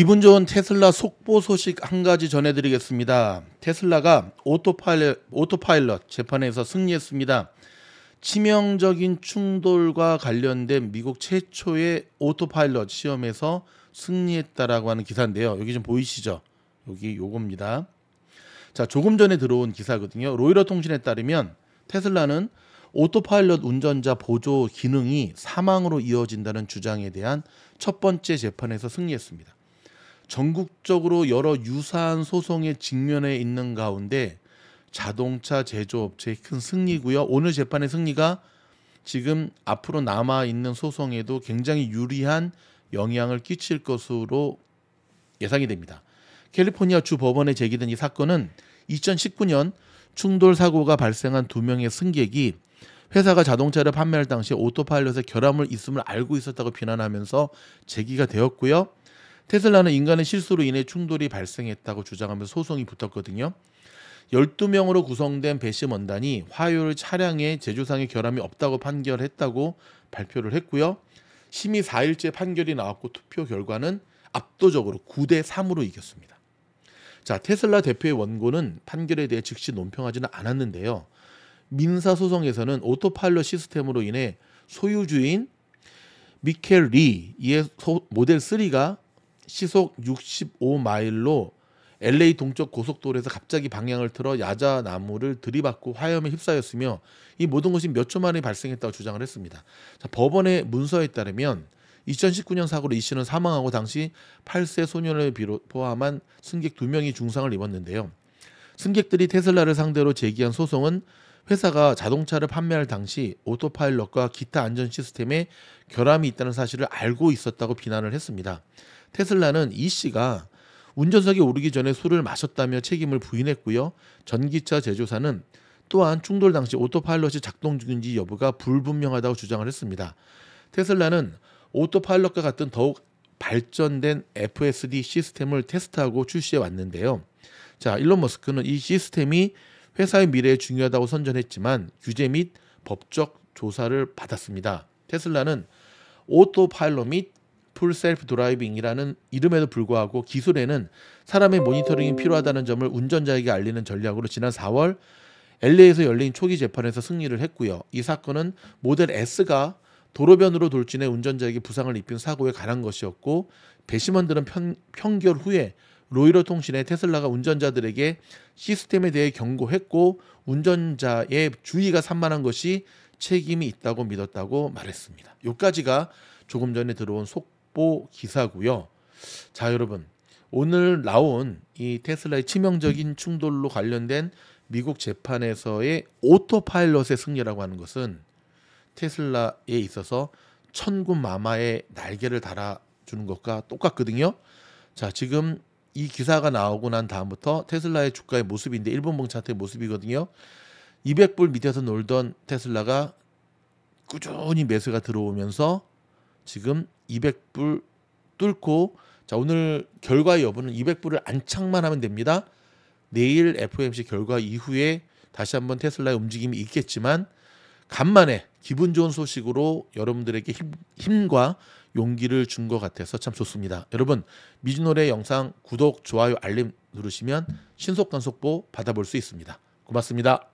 기분 좋은 테슬라 속보 소식 한 가지 전해드리겠습니다. 테슬라가 오토파일럿, 오토파일럿 재판에서 승리했습니다. 치명적인 충돌과 관련된 미국 최초의 오토파일럿 시험에서 승리했다라고 하는 기사인데요. 여기 좀 보이시죠? 여기 요겁니다. 자, 조금 전에 들어온 기사거든요. 로이터 통신에 따르면 테슬라는 오토파일럿 운전자 보조 기능이 사망으로 이어진다는 주장에 대한 첫 번째 재판에서 승리했습니다. 전국적으로 여러 유사한 소송에 직면해 있는 가운데 자동차 제조업체의 큰 승리고요. 오늘 재판의 승리가 지금 앞으로 남아 있는 소송에도 굉장히 유리한 영향을 끼칠 것으로 예상이 됩니다. 캘리포니아 주 법원에 제기된 이 사건은 2019년 충돌 사고가 발생한 두 명의 승객이 회사가 자동차를 판매할 당시 오토파일럿의 결함을 있음을 알고 있었다고 비난하면서 제기가 되었고요. 테슬라는 인간의 실수로 인해 충돌이 발생했다고 주장하며 소송이 붙었거든요. 12명으로 구성된 배심 원단이 화요일 차량에 제조상의 결함이 없다고 판결했다고 발표를 했고요. 심의 4일째 판결이 나왔고 투표 결과는 압도적으로 9대 3으로 이겼습니다. 자, 테슬라 대표의 원고는 판결에 대해 즉시 논평하지는 않았는데요. 민사 소송에서는 오토파일럿 시스템으로 인해 소유주인 미켈 리의 모델 3가 시속 65마일로 LA 동쪽 고속도로에서 갑자기 방향을 틀어 야자 나무를 들이받고 화염에 휩싸였으며 이 모든 것이 몇 초 만에 발생했다고 주장을 했습니다. 자, 법원의 문서에 따르면 2019년 사고로 이 씨는 사망하고 당시 8세 소년을 비롯 포함한 승객 2명이 중상을 입었는데요. 승객들이 테슬라를 상대로 제기한 소송은 회사가 자동차를 판매할 당시 오토파일럿과 기타 안전 시스템에 결함이 있다는 사실을 알고 있었다고 비난을 했습니다. 테슬라는 이 씨가 운전석에 오르기 전에 술을 마셨다며 책임을 부인했고요. 전기차 제조사는 또한 충돌 당시 오토파일럿이 작동 중인지 여부가 불분명하다고 주장을 했습니다. 테슬라는 오토파일럿과 같은 더욱 발전된 FSD 시스템을 테스트하고 출시해 왔는데요. 자, 일론 머스크는 이 시스템이 회사의 미래에 중요하다고 선전했지만 규제 및 법적 조사를 받았습니다. 테슬라는 오토파일럿 및풀 셀프 드라이빙이라는 이름에도 불구하고 기술에는 사람의 모니터링이 필요하다는 점을 운전자에게 알리는 전략으로 지난 4월 LA에서 열린 초기 재판에서 승리를 했고요. 이 사건은 모델 S가 도로변으로 돌진해 운전자에게 부상을 입힌 사고에 관한 것이었고 배심원들은 편, 평결 후에 로이로 통신의 테슬라가 운전자들에게 시스템에 대해 경고했고 운전자의 주의가 산만한 것이 책임이 있다고 믿었다고 말했습니다. 요까지가 조금 전에 들어온 속보 기사고요. 자, 여러분. 오늘 나온 이 테슬라의 치명적인 충돌로 관련된 미국 재판에서의 오토파일럿의 승리라고 하는 것은 테슬라에 있어서 천군 마마의 날개를 달아주는 것과 똑같거든요. 자, 지금 이 기사가 나오고 난 다음부터 테슬라의 주가의 모습인데 일본 봉차트의 모습이거든요. 200불 밑에서 놀던 테슬라가 꾸준히 매수가 들어오면서 지금 200불 뚫고 자 오늘 결과 여부는 200불을 안착만 하면 됩니다. 내일 FOMC 결과 이후에 다시 한번 테슬라의 움직임이 있겠지만 간만에 기분 좋은 소식으로 여러분들에게 힘, 과 용기를 준 것 같아서 참 좋습니다. 여러분 미진노래 영상 구독, 좋아요, 알림 누르시면 신속간 속보 받아볼 수 있습니다. 고맙습니다.